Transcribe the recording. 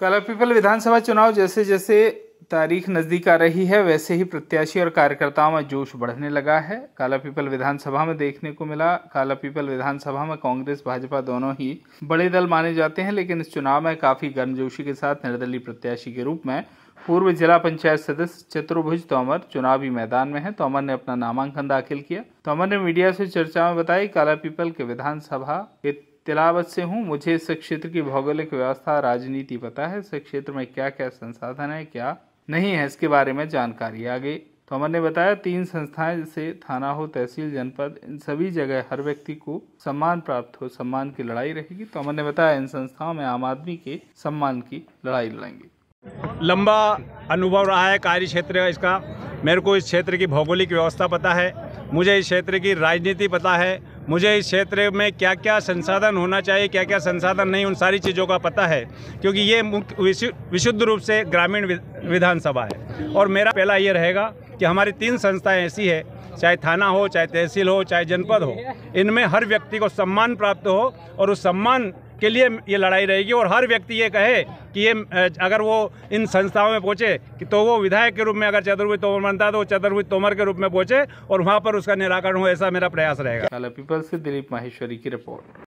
कला पीपल विधानसभा चुनाव जैसे जैसे तारीख नज़दीक आ रही है वैसे ही प्रत्याशी और कार्यकर्ताओं में जोश बढ़ने लगा है काला पीपल विधानसभा में देखने को मिला काला पीपल विधानसभा में कांग्रेस भाजपा दोनों ही बड़े दल माने जाते हैं लेकिन इस चुनाव में काफ़ी गर्मजोशी के साथ निर्दलीय प्रत्याशी के रूप में पूर्व जिला पंचायत सदस्य चतुर्भुज तोमर चुनावी मैदान में है तोमर ने अपना नामांकन दाखिल किया तोमर ने मीडिया से चर्चा में बताई काला पीपल के विधानसभा तिलावत से हूँ मुझे इस क्षेत्र की भौगोलिक व्यवस्था राजनीति पता है इस क्षेत्र में क्या क्या संसाधन है क्या नहीं है इसके बारे में जानकारी आगे तो अमर ने बताया तीन संस्थाएं जैसे थाना हो तहसील जनपद इन सभी जगह हर व्यक्ति को सम्मान प्राप्त हो सम्मान की लड़ाई रहेगी तो अमर ने बताया इन संस्थाओं में आम आदमी के सम्मान की लड़ाई लड़ेंगे लंबा अनुभव रहा है कार्य क्षेत्र इसका मेरे को इस क्षेत्र की भौगोलिक व्यवस्था पता है मुझे इस क्षेत्र की राजनीति पता है मुझे इस क्षेत्र में क्या क्या संसाधन होना चाहिए क्या क्या संसाधन नहीं उन सारी चीज़ों का पता है क्योंकि ये विशुद्ध रूप से ग्रामीण विधानसभा है और मेरा पहला ये रहेगा कि हमारी तीन संस्थाएं ऐसी है चाहे थाना हो चाहे तहसील हो चाहे जनपद हो इनमें हर व्यक्ति को सम्मान प्राप्त हो और उस सम्मान के लिए ये लड़ाई रहेगी और हर व्यक्ति ये कहे कि ये अगर वो इन संस्थाओं में पहुँचे कि तो वो विधायक के रूप में अगर चतुर्भुज तोमर बनता तो चतुर्भुज तोमर के रूप में पहुँचे और वहाँ पर उसका निराकरण हो ऐसा मेरा प्रयास रहेगा पीपल से दिलीप माहेश्वरी की रिपोर्ट